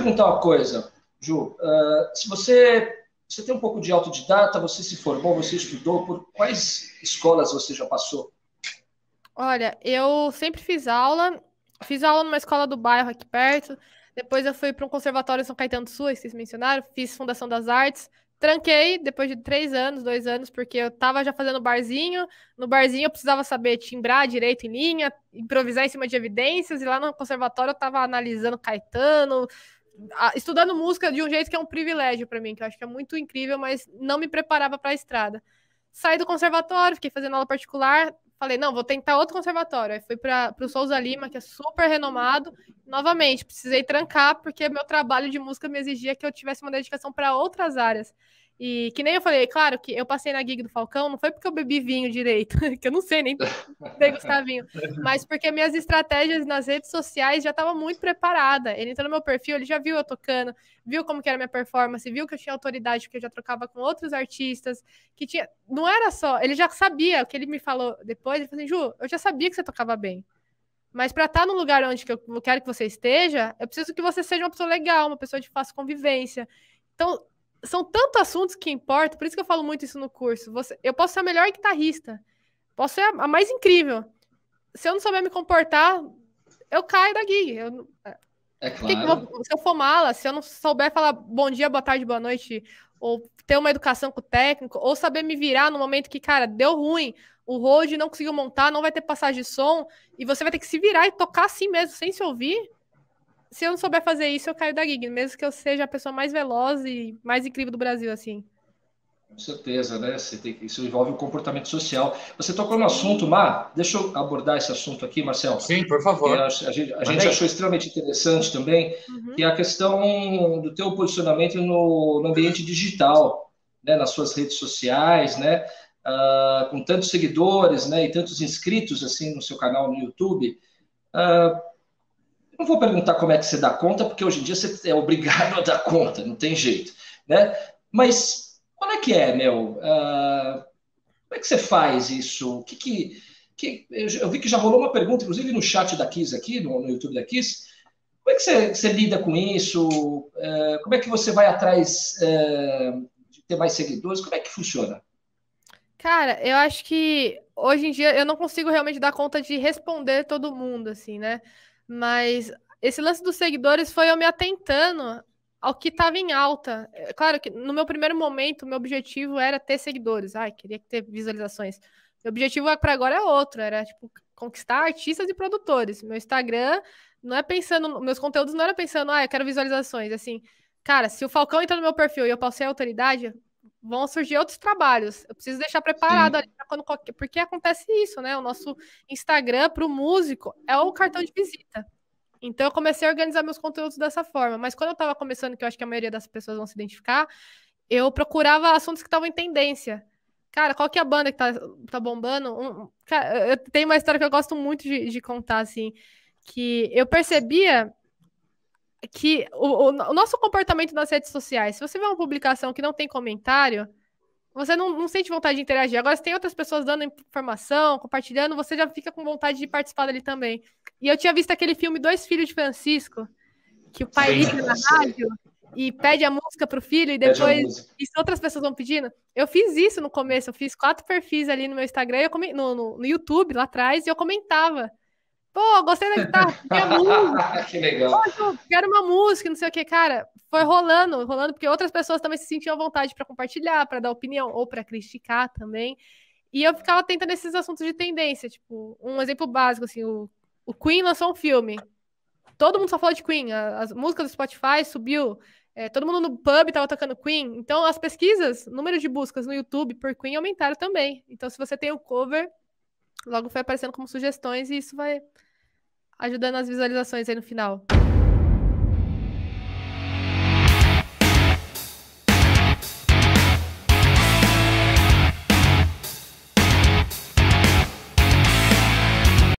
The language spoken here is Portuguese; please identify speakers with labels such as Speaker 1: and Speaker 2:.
Speaker 1: perguntar uma coisa, Ju. Uh, se você, você tem um pouco de autodidata, você se formou, você estudou, por quais escolas você já passou?
Speaker 2: Olha, eu sempre fiz aula, fiz aula numa escola do bairro aqui perto, depois eu fui para um conservatório São Caetano do Sul, vocês mencionaram, fiz Fundação das Artes, tranquei depois de três anos, dois anos, porque eu estava já fazendo barzinho. No barzinho eu precisava saber timbrar direito em linha, improvisar em cima de evidências, e lá no conservatório eu estava analisando Caetano, estudando música de um jeito que é um privilégio para mim, que eu acho que é muito incrível, mas não me preparava para a estrada. Saí do conservatório, fiquei fazendo aula particular, falei, não, vou tentar outro conservatório. Aí fui para o Souza Lima, que é super renomado. Novamente, precisei trancar, porque meu trabalho de música me exigia que eu tivesse uma dedicação para outras áreas. E que nem eu falei, claro que eu passei na gig do Falcão, não foi porque eu bebi vinho direito, que eu não sei nem degustar vinho, mas porque minhas estratégias nas redes sociais já estavam muito preparada. Ele entrou no meu perfil, ele já viu eu tocando, viu como que era minha performance, viu que eu tinha autoridade, porque eu já trocava com outros artistas, que tinha. Não era só, ele já sabia o que ele me falou depois, ele falou assim, Ju, eu já sabia que você tocava bem. Mas para estar tá no lugar onde que eu quero que você esteja, eu preciso que você seja uma pessoa legal, uma pessoa de fácil convivência. Então, são tantos assuntos que importam, por isso que eu falo muito isso no curso. Você, eu posso ser a melhor guitarrista, posso ser a, a mais incrível. Se eu não souber me comportar, eu caio da gig. Eu, é, é claro. Que, se eu for mala, se eu não souber falar bom dia, boa tarde, boa noite, ou ter uma educação com o técnico, ou saber me virar no momento que, cara, deu ruim, o road não conseguiu montar, não vai ter passagem de som, e você vai ter que se virar e tocar assim mesmo, sem se ouvir, se eu não souber fazer isso, eu caio da gig, mesmo que eu seja a pessoa mais veloz e mais incrível do Brasil, assim.
Speaker 1: Com certeza, né? Tem, isso envolve o um comportamento social. Você tocou no assunto, Mar, deixa eu abordar esse assunto aqui, Marcelo. Sim, por favor. A, a, gente, a gente achou extremamente interessante também, uhum. que é a questão do teu posicionamento no, no ambiente digital, né? nas suas redes sociais, né? Uh, com tantos seguidores né? e tantos inscritos assim no seu canal no YouTube. Uh, não vou perguntar como é que você dá conta, porque hoje em dia você é obrigado a dar conta, não tem jeito, né? Mas como é que é, meu? Uh, como é que você faz isso? O que que, que eu, vi que já rolou uma pergunta, inclusive no chat da Kiss aqui, no, no YouTube da Kiss. Como é que você, você lida com isso? Uh, como é que você vai atrás uh, de ter mais seguidores? Como é que funciona?
Speaker 2: Cara, eu acho que hoje em dia eu não consigo realmente dar conta de responder todo mundo, assim, né? Mas esse lance dos seguidores foi eu me atentando ao que estava em alta. É claro que no meu primeiro momento, meu objetivo era ter seguidores. Ai, queria ter visualizações. Meu objetivo para agora é outro, era tipo conquistar artistas e produtores. Meu Instagram não é pensando, meus conteúdos não era pensando, ah, eu quero visualizações, assim. Cara, se o Falcão entra no meu perfil e eu passei a autoridade, vão surgir outros trabalhos. Eu preciso deixar preparado Sim. ali quando qualquer... porque acontece isso, né? O nosso Instagram para o músico é o cartão de visita. Então eu comecei a organizar meus conteúdos dessa forma. Mas quando eu estava começando, que eu acho que a maioria das pessoas vão se identificar, eu procurava assuntos que estavam em tendência. Cara, qual que é a banda que tá, tá bombando? Um, cara, eu tenho uma história que eu gosto muito de, de contar, assim, que eu percebia que o, o, o, nosso comportamento nas redes sociais, se você vê uma publicação que não tem comentário, você não, não, sente vontade de interagir. Agora, se tem outras pessoas dando informação, compartilhando, você já fica com vontade de participar dali também. E eu tinha visto aquele filme Dois Filhos de Francisco, que o pai liga na rádio e pede a música pro filho e depois e outras pessoas vão pedindo. Eu fiz isso no começo, eu fiz quatro perfis ali no meu Instagram, eu, no, no, no YouTube lá atrás, e eu comentava. Pô, gostei da guitarra, música. que legal. Pô, quero uma música, não sei o que, cara. Foi rolando, rolando, porque outras pessoas também se sentiam à vontade para compartilhar, para dar opinião ou para criticar também. E eu ficava atenta nesses assuntos de tendência, tipo, um exemplo básico, assim, o, o Queen lançou um filme. Todo mundo só falou de Queen, as músicas do Spotify subiu, é, todo mundo no pub estava tocando Queen. Então, as pesquisas, número de buscas no YouTube por Queen aumentaram também. Então, se você tem o cover, logo foi aparecendo como sugestões e isso vai ajudando as visualizações aí no final.